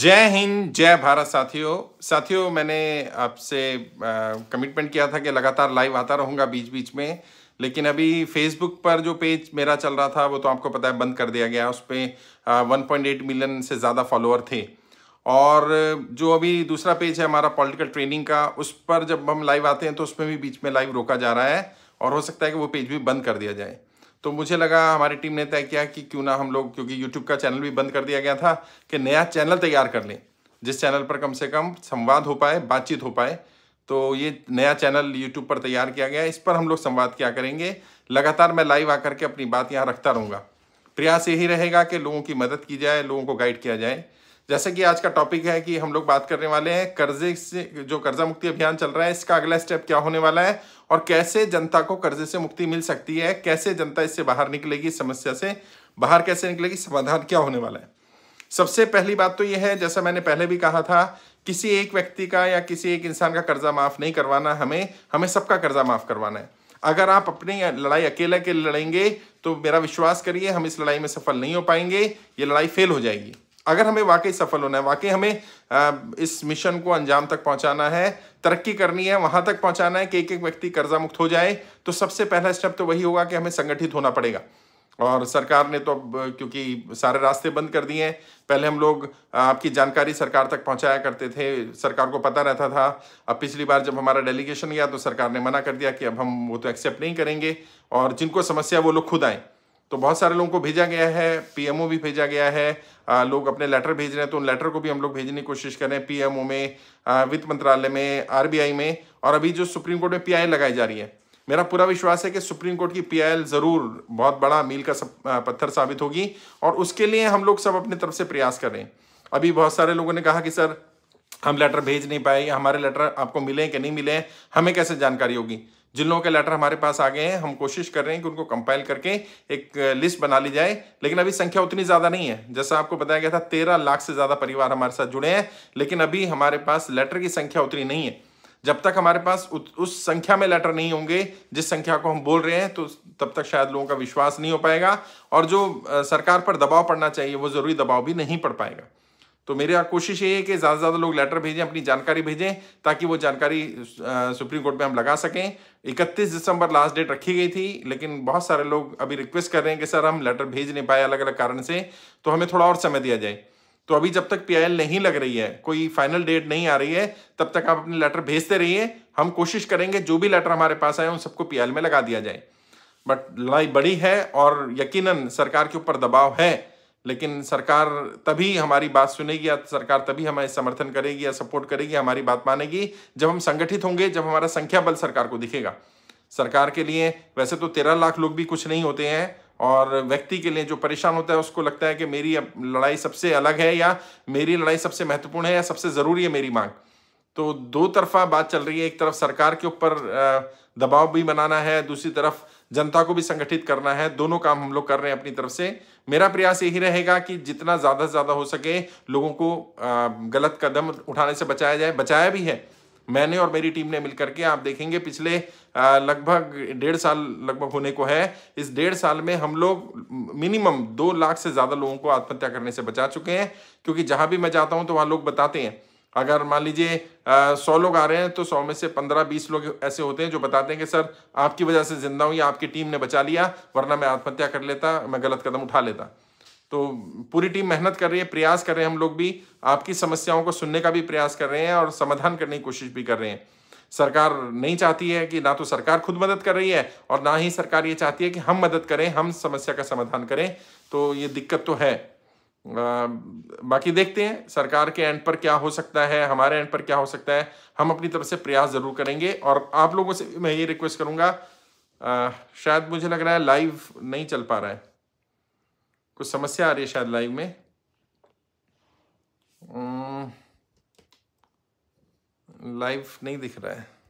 जय हिंद जय भारत साथियों साथियों मैंने आपसे कमिटमेंट किया था कि लगातार लाइव आता रहूँगा बीच बीच में लेकिन अभी फेसबुक पर जो पेज मेरा चल रहा था वो तो आपको पता है बंद कर दिया गया उस पर वन मिलियन से ज़्यादा फॉलोअर थे और जो अभी दूसरा पेज है हमारा पॉलिटिकल ट्रेनिंग का उस पर जब हम लाइव आते हैं तो उसमें भी बीच में लाइव रोका जा रहा है और हो सकता है कि वो पेज भी बंद कर दिया जाए तो मुझे लगा हमारी टीम ने तय किया कि क्यों ना हम लोग क्योंकि यूट्यूब का चैनल भी बंद कर दिया गया था कि नया चैनल तैयार कर लें जिस चैनल पर कम से कम संवाद हो पाए बातचीत हो पाए तो ये नया चैनल यूट्यूब पर तैयार किया गया इस पर हम लोग संवाद क्या करेंगे लगातार मैं लाइव आकर के अपनी बात यहाँ रखता रहूँगा प्रयास यही रहेगा कि लोगों की मदद की जाए लोगों को गाइड किया जाए जैसा कि आज का टॉपिक है कि हम लोग बात करने वाले हैं कर्जे से जो कर्जा मुक्ति अभियान चल रहा है इसका अगला स्टेप क्या होने वाला है और कैसे जनता को कर्जे से मुक्ति मिल सकती है कैसे जनता इससे बाहर निकलेगी समस्या से बाहर कैसे निकलेगी समाधान क्या होने वाला है सबसे पहली बात तो यह है जैसा मैंने पहले भी कहा था किसी एक व्यक्ति का या किसी एक इंसान का कर्जा माफ नहीं करवाना हमें हमें सबका कर्जा माफ करवाना है अगर आप अपनी लड़ाई अकेले के लड़ेंगे तो मेरा विश्वास करिए हम इस लड़ाई में सफल नहीं हो पाएंगे ये लड़ाई फेल हो जाएगी अगर हमें वाकई सफल होना है वाकई हमें इस मिशन को अंजाम तक पहुंचाना है तरक्की करनी है वहां तक पहुंचाना है कि एक एक व्यक्ति कर्जा मुक्त हो जाए तो सबसे पहला स्टेप तो वही होगा कि हमें संगठित होना पड़ेगा और सरकार ने तो अब क्योंकि सारे रास्ते बंद कर दिए हैं पहले हम लोग आपकी जानकारी सरकार तक पहुंचाया करते थे सरकार को पता रहता था अब पिछली बार जब हमारा डेलीगेशन गया तो सरकार ने मना कर दिया कि अब हम वो तो एक्सेप्ट नहीं करेंगे और जिनको समस्या वो लोग खुद आएँ तो बहुत सारे लोगों को भेजा गया है पीएमओ भी भेजा गया है आ, लोग अपने लेटर भेज रहे हैं तो उन लेटर को भी हम लोग भेजने की कोशिश कर रहे हैं पीएमओ में वित्त मंत्रालय में आरबीआई में और अभी जो सुप्रीम कोर्ट में पीआईएल लगाई जा रही है मेरा पूरा विश्वास है कि सुप्रीम कोर्ट की पीआईएल ज़रूर बहुत बड़ा मील का सब, आ, पत्थर साबित होगी और उसके लिए हम लोग सब अपने तरफ से प्रयास कर रहे हैं अभी बहुत सारे लोगों ने कहा कि सर हम लेटर भेज नहीं पाए हमारे लेटर आपको मिले कि नहीं मिले हमें कैसे जानकारी होगी जिन लोगों के लेटर हमारे पास आ गए हैं हम कोशिश कर रहे हैं कि उनको कंपाइल करके एक लिस्ट बना ली जाए लेकिन अभी संख्या उतनी ज़्यादा नहीं है जैसा आपको बताया गया था तेरह लाख से ज़्यादा परिवार हमारे साथ जुड़े हैं लेकिन अभी हमारे पास लेटर की संख्या उतनी नहीं है जब तक हमारे पास उस संख्या में लेटर नहीं होंगे जिस संख्या को हम बोल रहे हैं तो तब तक शायद लोगों का विश्वास नहीं हो पाएगा और जो सरकार पर दबाव पड़ना चाहिए वो ज़रूरी दबाव भी नहीं पड़ पाएगा तो मेरी कोशिश ये है कि ज़्यादा से ज़्यादा लोग लेटर भेजें अपनी जानकारी भेजें ताकि वो जानकारी सुप्रीम कोर्ट में हम लगा सकें 31 दिसंबर लास्ट डेट रखी गई थी लेकिन बहुत सारे लोग अभी रिक्वेस्ट कर रहे हैं कि सर हम लेटर भेज नहीं पाए अलग अलग कारण से तो हमें थोड़ा और समय दिया जाए तो अभी जब तक पी नहीं लग रही है कोई फाइनल डेट नहीं आ रही है तब तक आप अपने लेटर भेजते रहिए हम कोशिश करेंगे जो भी लेटर हमारे पास आए उन सबको पी में लगा दिया जाए बट लड़ाई बड़ी है और यकीनन सरकार के ऊपर दबाव है लेकिन सरकार तभी हमारी बात सुनेगी या सरकार तभी हमारे समर्थन करेगी या सपोर्ट करेगी हमारी बात मानेगी जब हम संगठित होंगे जब हमारा संख्या बल सरकार को दिखेगा सरकार के लिए वैसे तो तेरह लाख लोग भी कुछ नहीं होते हैं और व्यक्ति के लिए जो परेशान होता है उसको लगता है कि मेरी लड़ाई सबसे अलग है या मेरी लड़ाई सबसे महत्वपूर्ण है या सबसे ज़रूरी है मेरी मांग तो दो तरफा बात चल रही है एक तरफ सरकार के ऊपर दबाव भी बनाना है दूसरी तरफ जनता को भी संगठित करना है दोनों काम हम लोग कर रहे हैं अपनी तरफ से मेरा प्रयास यही रहेगा कि जितना ज़्यादा से ज़्यादा हो सके लोगों को गलत कदम उठाने से बचाया जाए बचाया भी है मैंने और मेरी टीम ने मिलकर के आप देखेंगे पिछले लगभग डेढ़ साल लगभग होने को है इस डेढ़ साल में हम लोग मिनिमम दो लाख से ज़्यादा लोगों को आत्महत्या करने से बचा चुके हैं क्योंकि जहाँ भी मैं जाता हूँ तो वहाँ लोग बताते हैं अगर मान लीजिए सौ लोग आ रहे हैं तो सौ में से पंद्रह बीस लोग ऐसे होते हैं जो बताते हैं कि सर आपकी वजह से जिंदा हुई आपकी टीम ने बचा लिया वरना मैं आत्महत्या कर लेता मैं गलत कदम उठा लेता तो पूरी टीम मेहनत कर रही है प्रयास कर रहे हैं हम लोग भी आपकी समस्याओं को सुनने का भी प्रयास कर रहे हैं और समाधान करने की कोशिश भी कर रहे हैं सरकार नहीं चाहती है कि ना तो सरकार खुद मदद कर रही है और ना ही सरकार ये चाहती है कि हम मदद करें हम समस्या का समाधान करें तो ये दिक्कत तो है बाकी देखते हैं सरकार के एंड पर क्या हो सकता है हमारे एंड पर क्या हो सकता है हम अपनी तरफ से प्रयास ज़रूर करेंगे और आप लोगों से मैं ये रिक्वेस्ट आ, शायद मुझे लग रहा है लाइव नहीं चल पा रहा है कुछ समस्या आ रही है शायद लाइव में लाइव नहीं दिख रहा है